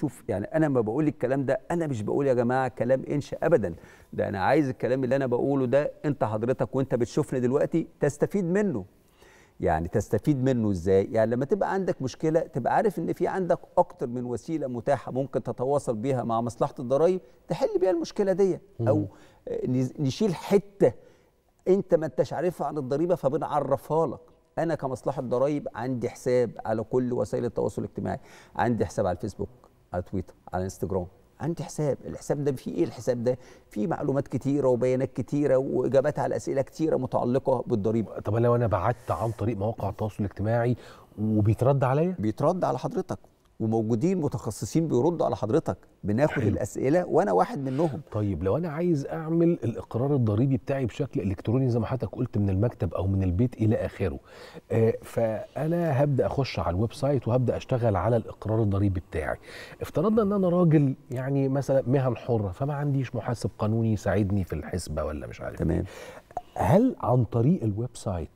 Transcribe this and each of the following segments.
شوف يعني انا ما بقول الكلام ده انا مش بقول يا جماعه كلام انشا ابدا ده انا عايز الكلام اللي انا بقوله ده انت حضرتك وانت بتشوفني دلوقتي تستفيد منه يعني تستفيد منه ازاي يعني لما تبقى عندك مشكله تبقى عارف ان في عندك اكتر من وسيله متاحه ممكن تتواصل بيها مع مصلحه الضرايب تحل بيها المشكله دي او آه، نشيل حته انت ما انتش عارفها عن الضريبه فبنعرفها لك انا كمصلحه ضرايب عندي حساب على كل وسائل التواصل الاجتماعي عندي حساب على الفيسبوك على تويتر على انستجرام عندي حساب الحساب ده فيه ايه الحساب ده فيه معلومات كتيره وبيانات كتيره واجابات على اسئله كتيره متعلقه بالضريبه طب لو انا بعت عن طريق مواقع التواصل الاجتماعي وبيترد عليا بيترد على حضرتك وموجودين متخصصين بيردوا على حضرتك بناخد حلو. الاسئله وانا واحد منهم طيب لو انا عايز اعمل الاقرار الضريبي بتاعي بشكل الكتروني زي ما حضرتك قلت من المكتب او من البيت الى اخره آه فانا هبدا اخش على الويب سايت وهبدا اشتغل على الاقرار الضريبي بتاعي افترضنا ان انا راجل يعني مثلا مهن حره فما عنديش محاسب قانوني يساعدني في الحسبه ولا مش عارف إيه. تمام هل عن طريق الويب سايت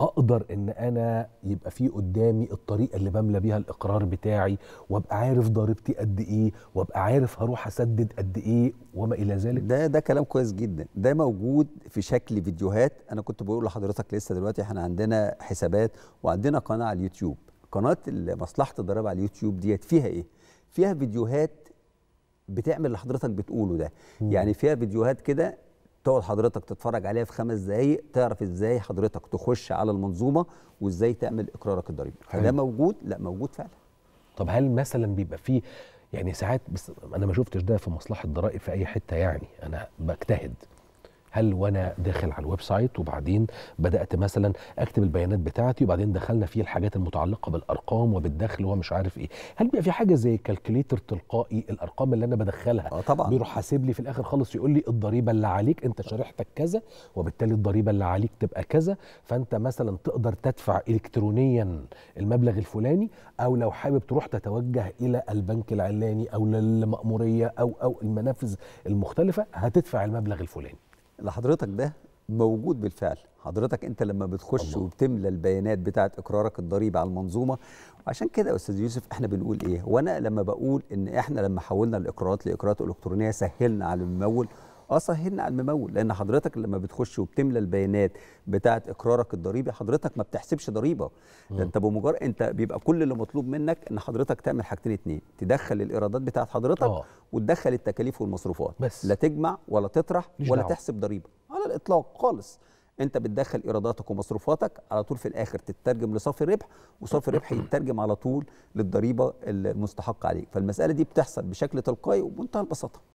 اقدر ان انا يبقى في قدامي الطريقه اللي بملى بيها الاقرار بتاعي وابقى عارف ضريبتي قد ايه وابقى عارف هروح اسدد قد ايه وما الى ذلك ده ده كلام كويس جدا ده موجود في شكل فيديوهات انا كنت بقول لحضرتك لسه دلوقتي احنا عندنا حسابات وعندنا قناه على اليوتيوب قناه مصلحه الضريبه على اليوتيوب ديت فيها ايه فيها فيديوهات بتعمل اللي حضرتك بتقوله ده م. يعني فيها فيديوهات كده تقعد حضرتك تتفرج عليها في خمس دقايق تعرف ازاي حضرتك تخش على المنظومه وازاي تعمل اقرارك الضريبي فده موجود لا موجود فعلا طب هل مثلا بيبقى فيه يعني ساعات بس انا ما شفتش ده في مصلحه ضرائب في اي حته يعني انا بجتهد هل وانا داخل على الويب سايت وبعدين بدات مثلا اكتب البيانات بتاعتي وبعدين دخلنا فيه الحاجات المتعلقه بالارقام وبالدخل ومش عارف ايه هل بيبقى في حاجه زي كالكوليتر تلقائي الارقام اللي انا بدخلها آه طبعا بيروح حاسب لي في الاخر خالص يقول لي الضريبه اللي عليك انت شريحتك كذا وبالتالي الضريبه اللي عليك تبقى كذا فانت مثلا تقدر تدفع الكترونيا المبلغ الفلاني او لو حابب تروح تتوجه الى البنك العلاني او للمأموريه او او المنافذ المختلفه هتدفع المبلغ الفلاني اللي حضرتك ده موجود بالفعل حضرتك انت لما بتخش الله. وبتملى البيانات بتاعه اقرارك الضريبي على المنظومه وعشان كده يا استاذ يوسف احنا بنقول ايه وانا لما بقول ان احنا لما حولنا الاقرارات لاقرارات الكترونيه سهلنا على الممول اه على الممول لان حضرتك لما بتخش وبتملى البيانات بتاعه اقرارك الضريبي حضرتك ما بتحسبش ضريبه ده انت بمجرد انت بيبقى كل اللي مطلوب منك ان حضرتك تعمل حاجتين اتنين تدخل الايرادات بتاعه حضرتك أوه. وتدخل التكاليف والمصروفات بس. لا تجمع ولا تطرح ولا دعوة. تحسب ضريبه على الاطلاق خالص انت بتدخل ايراداتك ومصروفاتك على طول في الاخر تترجم لصافي الربح وصافي الربح يترجم على طول للضريبه المستحقه عليك فالمساله دي بتحصل بشكل تلقائي وبمنتهى البساطه